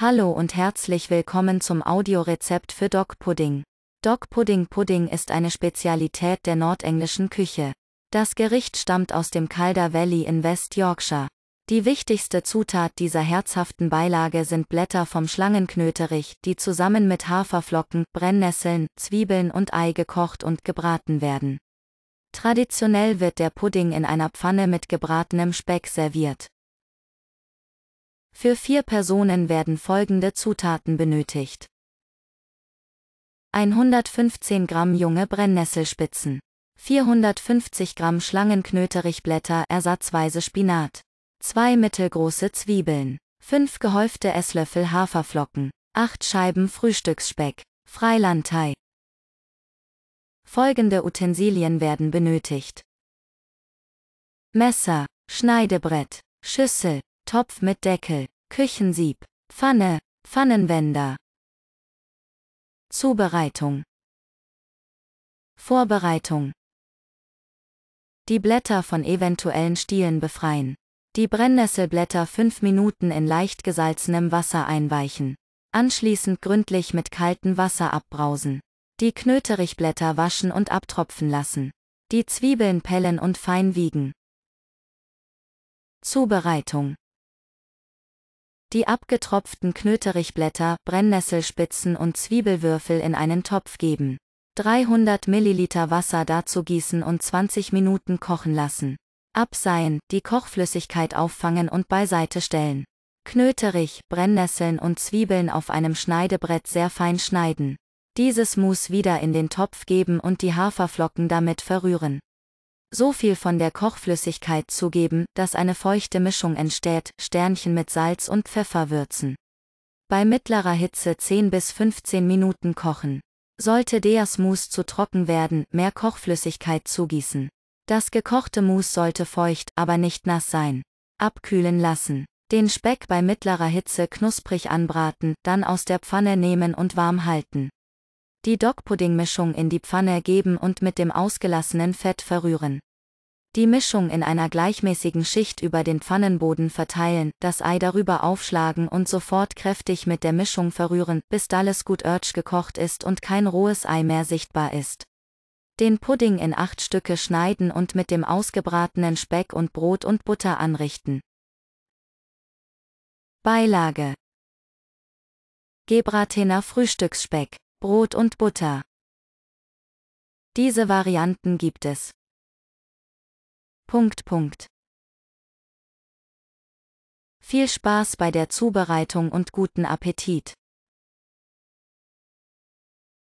Hallo und herzlich willkommen zum Audiorezept für Dog Pudding. Dog Pudding Pudding ist eine Spezialität der nordenglischen Küche. Das Gericht stammt aus dem Calder Valley in West Yorkshire. Die wichtigste Zutat dieser herzhaften Beilage sind Blätter vom Schlangenknöterich, die zusammen mit Haferflocken, Brennnesseln, Zwiebeln und Ei gekocht und gebraten werden. Traditionell wird der Pudding in einer Pfanne mit gebratenem Speck serviert. Für vier Personen werden folgende Zutaten benötigt. 115 Gramm junge Brennnesselspitzen, 450 Gramm Schlangenknöterichblätter ersatzweise Spinat, 2 mittelgroße Zwiebeln, 5 gehäufte Esslöffel Haferflocken, 8 Scheiben Frühstücksspeck, Freilandtei. Folgende Utensilien werden benötigt. Messer, Schneidebrett, Schüssel, Topf mit Deckel, Küchensieb, Pfanne, Pfannenwender. Zubereitung. Vorbereitung. Die Blätter von eventuellen Stielen befreien. Die Brennnesselblätter 5 Minuten in leicht gesalzenem Wasser einweichen. Anschließend gründlich mit kaltem Wasser abbrausen. Die Knöterichblätter waschen und abtropfen lassen. Die Zwiebeln pellen und fein wiegen. Zubereitung die abgetropften Knöterichblätter, Brennnesselspitzen und Zwiebelwürfel in einen Topf geben. 300 Milliliter Wasser dazu gießen und 20 Minuten kochen lassen. Abseien, die Kochflüssigkeit auffangen und beiseite stellen. Knöterich, Brennnesseln und Zwiebeln auf einem Schneidebrett sehr fein schneiden. Dieses Mousse wieder in den Topf geben und die Haferflocken damit verrühren so viel von der Kochflüssigkeit zugeben, dass eine feuchte Mischung entsteht, Sternchen mit Salz und Pfeffer würzen. Bei mittlerer Hitze 10 bis 15 Minuten kochen. Sollte der Mousse zu trocken werden, mehr Kochflüssigkeit zugießen. Das gekochte Mousse sollte feucht, aber nicht nass sein. Abkühlen lassen. Den Speck bei mittlerer Hitze knusprig anbraten, dann aus der Pfanne nehmen und warm halten. Die Dock-Pudding-Mischung in die Pfanne geben und mit dem ausgelassenen Fett verrühren. Die Mischung in einer gleichmäßigen Schicht über den Pfannenboden verteilen, das Ei darüber aufschlagen und sofort kräftig mit der Mischung verrühren, bis alles gut örtsch gekocht ist und kein rohes Ei mehr sichtbar ist. Den Pudding in acht Stücke schneiden und mit dem ausgebratenen Speck und Brot und Butter anrichten. Beilage Gebratener Frühstücksspeck Brot und Butter. Diese Varianten gibt es. Punkt, Punkt. Viel Spaß bei der Zubereitung und guten Appetit.